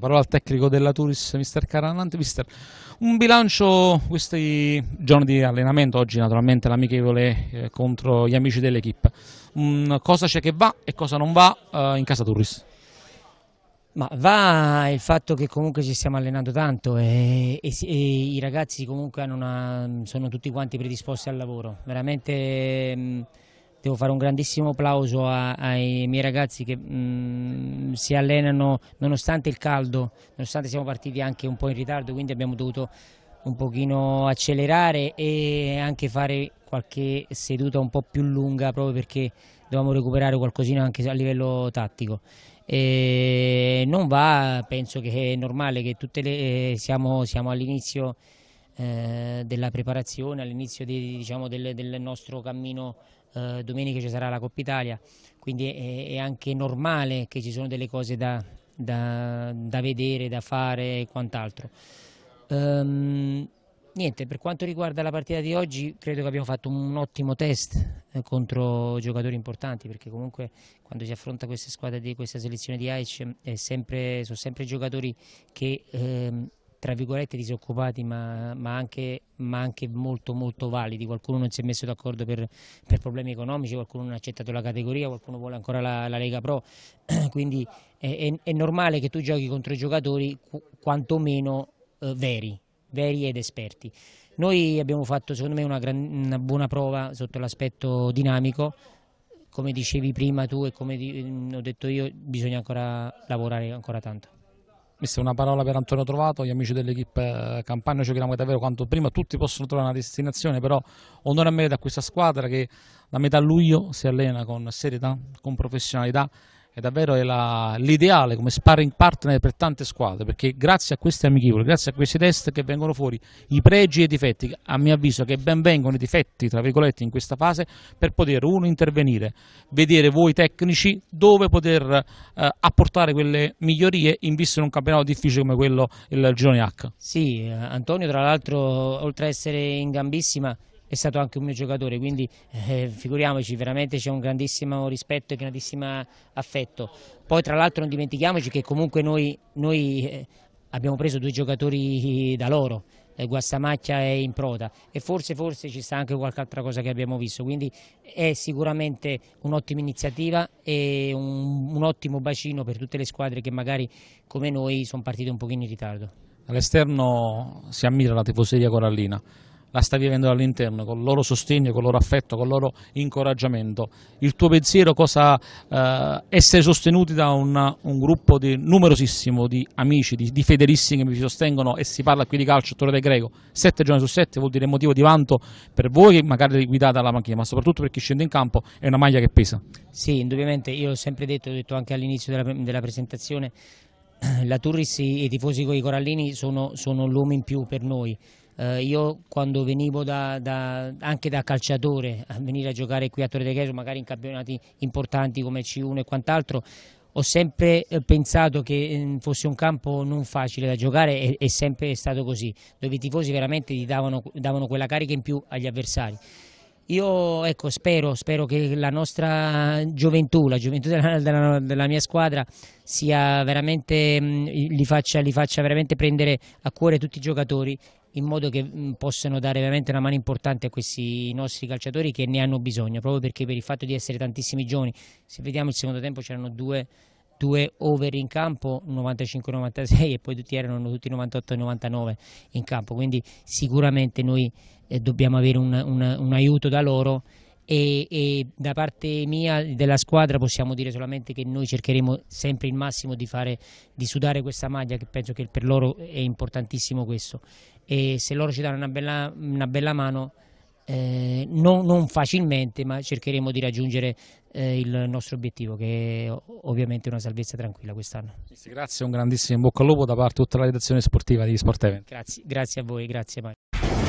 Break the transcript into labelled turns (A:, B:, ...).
A: parola al tecnico della Turis, mister Caranante. Mister, un bilancio questi giorni di allenamento, oggi naturalmente l'amichevole eh, contro gli amici dell'equipe. Um, cosa c'è che va e cosa non va eh, in casa Turis? Ma va il fatto che comunque ci stiamo allenando tanto e, e, e
B: i ragazzi comunque una, sono tutti quanti predisposti al lavoro. Veramente... Mh, mm, devo fare un grandissimo applauso a, ai miei ragazzi che mh, mm, si allenano nonostante il caldo, nonostante siamo partiti anche un po' in ritardo, quindi abbiamo dovuto un pochino accelerare e anche fare qualche seduta un po' più lunga proprio perché dovevamo recuperare qualcosina anche a livello tattico. E non va, penso che è normale che tutte le, eh, siamo, siamo all'inizio eh, della preparazione, all'inizio diciamo, del, del nostro cammino eh, domenica ci sarà la Coppa Italia, quindi è, è, anche normale che ci sono delle cose da, da, da vedere, da fare e quant'altro. Um, niente, per quanto riguarda la partita di oggi, credo che abbiamo fatto un ottimo test eh, contro giocatori importanti, perché comunque quando si affronta questa squadra di questa selezione di AIC eh, sono sempre giocatori che ehm, tra virgolette disoccupati ma, ma, anche, ma, anche, molto molto validi, qualcuno non si è messo d'accordo per, per, problemi economici, qualcuno non ha accettato la categoria, qualcuno vuole ancora la, la Lega Pro, quindi è, è, è, normale che tu giochi contro giocatori qu quantomeno eh, veri, veri ed esperti. Noi abbiamo fatto secondo me una, gran, una buona prova sotto l'aspetto dinamico, come dicevi prima tu e come mm, ho detto io bisogna ancora
A: lavorare ancora tanto. Questa è una parola per Antonio Trovato, gli amici dell'equipe Campania, ci auguriamo davvero quanto prima, tutti possono trovare una destinazione, però onore a merito a questa squadra che da metà luglio si allena con serietà, con professionalità è davvero l'ideale come sparring partner per tante squadre perché grazie a questi amichevoli, grazie a questi test che vengono fuori i pregi e i difetti, a mio avviso che ben vengono i difetti tra virgolette in questa fase per poter uno intervenire, vedere voi tecnici dove poter eh, apportare quelle migliorie in vista di un campionato difficile come quello del Girone H. Sì, eh, Antonio tra l'altro oltre a essere in gambissima è stato anche un mio giocatore, quindi eh,
B: figuriamoci, veramente c'è un grandissimo rispetto e grandissimo affetto. Poi tra l'altro non dimentichiamoci che comunque noi, noi eh, abbiamo preso due giocatori da loro, eh, Guastamacchia è in Improda e forse, forse ci sta anche qualche altra cosa che abbiamo visto, quindi è sicuramente un'ottima iniziativa e un, un, ottimo bacino per tutte le squadre che magari come noi sono partite un pochino in ritardo.
A: All'esterno si ammira la tifoseria corallina, la stai vivendo dall'interno, con il loro sostegno, con il loro affetto, con il loro incoraggiamento. Il tuo pensiero cosa eh, essere sostenuti da una, un gruppo di, numerosissimo di amici, di, di federissimi che mi sostengono e si parla qui di calcio, Torre del Greco, sette giorni su sette vuol dire motivo di vanto per voi che magari guidate alla macchina, ma soprattutto per chi scende in campo è una maglia che pesa.
B: Sì, indubbiamente, io ho sempre detto, l'ho detto anche all'inizio della, della presentazione, la Turris e i tifosi con i Corallini sono, sono l'uomo in più per noi eh, io quando venivo da, da, anche da calciatore a eh, venire a giocare qui a Torre de Chiesa, magari in campionati importanti come C1 e quant'altro, ho sempre eh, pensato che mm, fosse un campo non facile da giocare e è sempre stato così, dove i tifosi veramente davano, davano quella carica in più agli avversari. Io ecco, spero, spero, che la nostra gioventù, la gioventù della, della, della mia squadra mm, li faccia, li faccia veramente prendere a cuore tutti i giocatori in modo che mm, possano dare veramente una mano importante a questi nostri calciatori che ne hanno bisogno, proprio perché per il fatto di essere tantissimi giovani, se vediamo il secondo tempo c'erano due, due, over in campo, 95-96 e poi tutti erano tutti 98-99 in campo, quindi sicuramente noi eh, dobbiamo avere un, un, un aiuto da loro e, e, da parte mia della squadra possiamo dire solamente che noi cercheremo sempre il massimo di, fare, di sudare questa maglia che penso che per loro è importantissimo questo e se loro ci danno una bella, una bella mano eh, non, non, facilmente ma cercheremo di raggiungere eh, il nostro obiettivo che è ovviamente una salvezza tranquilla quest'anno
A: Grazie, un grandissimo in bocca al lupo da parte di tutta la redazione sportiva di Sport Event
B: Grazie, grazie a voi, grazie Mario